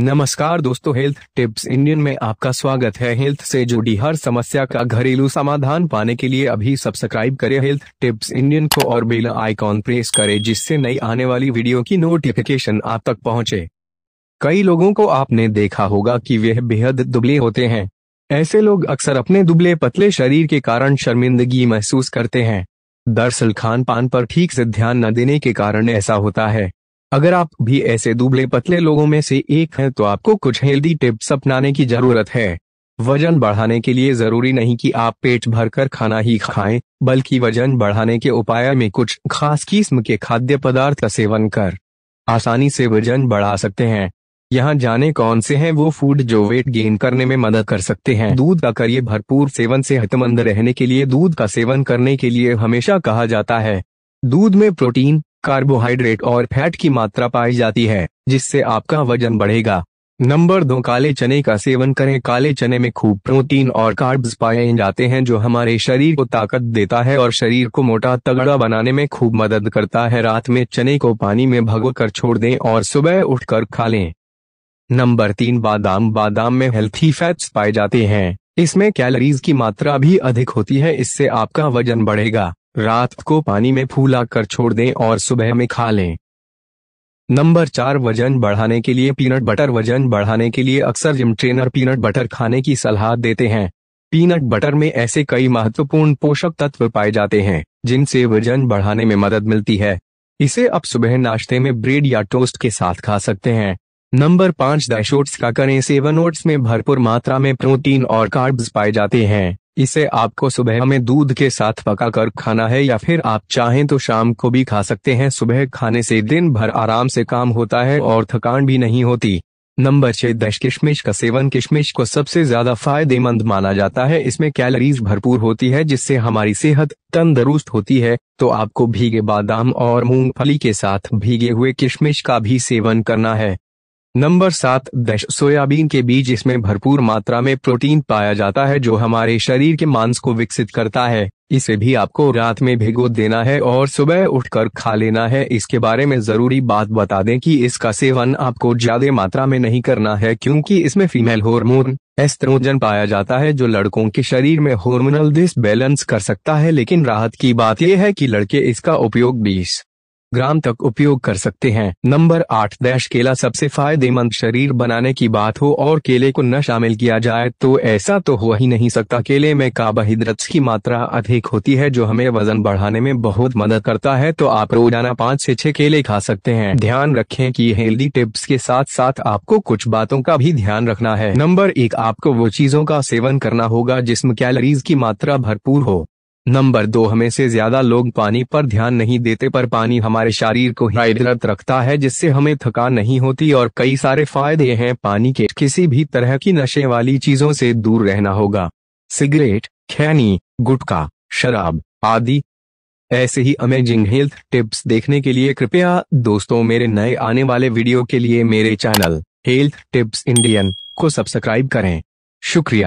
नमस्कार दोस्तों health tips Indian में आपका स्वागत है हेल्थ से जुड़ी हर समस्या का घरेलू समाधान पाने के लिए अभी सब्सक्राइब करें हेल्थ टिप्स इंडियन को और बेल आइकॉन प्रेस करें जिससे नई आने वाली वीडियो की नोटिफिकेशन आप तक पहुंचे। कई लोगों को आपने देखा होगा कि वे बेहद दुबले होते हैं ऐसे लोग अक्सर अपने दुबले पतले शरीर के कारण शर्मिंदगी महसूस करते हैं दरअसल खान पान पर ठीक से ध्यान न देने के कारण ऐसा होता है अगर आप भी ऐसे दुबले पतले लोगों में से एक हैं तो आपको कुछ हेल्दी टिप्स अपनाने की जरूरत है वजन बढ़ाने के लिए जरूरी नहीं कि आप पेट भरकर खाना ही खाएं, बल्कि वजन बढ़ाने के उपाय में कुछ खास किस्म के खाद्य पदार्थ का सेवन कर आसानी से वजन बढ़ा सकते हैं यहाँ जाने कौन से हैं वो फूड जो वेट गेन करने में मदद कर सकते हैं दूध का करिए भरपूर सेवन से हितमंद रहने के लिए दूध का सेवन करने के लिए हमेशा कहा जाता है दूध में प्रोटीन कार्बोहाइड्रेट और फैट की मात्रा पाई जाती है जिससे आपका वजन बढ़ेगा नंबर दो काले चने का सेवन करें काले चने में खूब प्रोटीन और कार्ब्स पाए जाते हैं जो हमारे शरीर को ताकत देता है और शरीर को मोटा तगड़ा बनाने में खूब मदद करता है रात में चने को पानी में भगो कर छोड़ दें और सुबह उठकर खा लें नंबर तीन बादाम बादाम में हेल्थी फैट्स पाए जाते हैं इसमें कैलोरीज की मात्रा भी अधिक होती है इससे आपका वजन बढ़ेगा रात को पानी में फूला कर छोड़ दें और सुबह में खा लें नंबर चार वजन बढ़ाने के लिए पीनट बटर वजन बढ़ाने के लिए अक्सर जिम ट्रेनर पीनट बटर खाने की सलाह देते हैं पीनट बटर में ऐसे कई महत्वपूर्ण पोषक तत्व पाए जाते हैं जिनसे वजन बढ़ाने में मदद मिलती है इसे आप सुबह नाश्ते में ब्रेड या टोस्ट के साथ खा सकते हैं नंबर पांच दैश ओट्स का करें सेवन ओट्स में भरपूर मात्रा में प्रोटीन और कार्ब्स पाए जाते हैं इसे आपको सुबह में दूध के साथ पकाकर खाना है या फिर आप चाहें तो शाम को भी खा सकते हैं सुबह खाने से दिन भर आराम से काम होता है और थकान भी नहीं होती नंबर छह दश किशमिश का सेवन किशमिश को सबसे ज्यादा फायदेमंद माना जाता है इसमें कैलोरीज भरपूर होती है जिससे हमारी सेहत तंदुरुस्त होती है तो आपको भीगे बादाम और मूंगफली के साथ भीगे हुए किशमिश का भी सेवन करना है नंबर सात दश सोयाबीन के बीज इसमें भरपूर मात्रा में प्रोटीन पाया जाता है जो हमारे शरीर के मांस को विकसित करता है इसे भी आपको रात में भिगो देना है और सुबह उठकर खा लेना है इसके बारे में जरूरी बात बता दें कि इसका सेवन आपको ज्यादा मात्रा में नहीं करना है क्योंकि इसमें फीमेल हार्मोन एस्ट्रोजन पाया जाता है जो लड़कों के शरीर में हार्मोनल डिसबैलेंस कर सकता है लेकिन राहत की बात यह है कि लड़के इसका उपयोग बीस ग्राम तक उपयोग कर सकते हैं नंबर आठ दैश केला सबसे फायदेमंद शरीर बनाने की बात हो और केले को न शामिल किया जाए तो ऐसा तो हो ही नहीं सकता केले में कार्बोहाइड्रेट्स की मात्रा अधिक होती है जो हमें वजन बढ़ाने में बहुत मदद करता है तो आप रोजाना पाँच से छह केले खा सकते हैं ध्यान रखें की हेल्दी टिप्स के साथ साथ आपको कुछ बातों का भी ध्यान रखना है नंबर एक आपको वो चीजों का सेवन करना होगा जिसमें कैलोरीज की मात्रा भरपूर हो नंबर दो हमें से ज्यादा लोग पानी पर ध्यान नहीं देते पर पानी हमारे शरीर को हाइड्रेट रखता है जिससे हमें थकान नहीं होती और कई सारे फायदे हैं पानी के किसी भी तरह की नशे वाली चीजों से दूर रहना होगा सिगरेट खैनी गुटखा शराब आदि ऐसे ही अमेजिंग हेल्थ टिप्स देखने के लिए कृपया दोस्तों मेरे नए आने वाले वीडियो के लिए मेरे चैनल हेल्थ टिप्स इंडियन को सब्सक्राइब करें शुक्रिया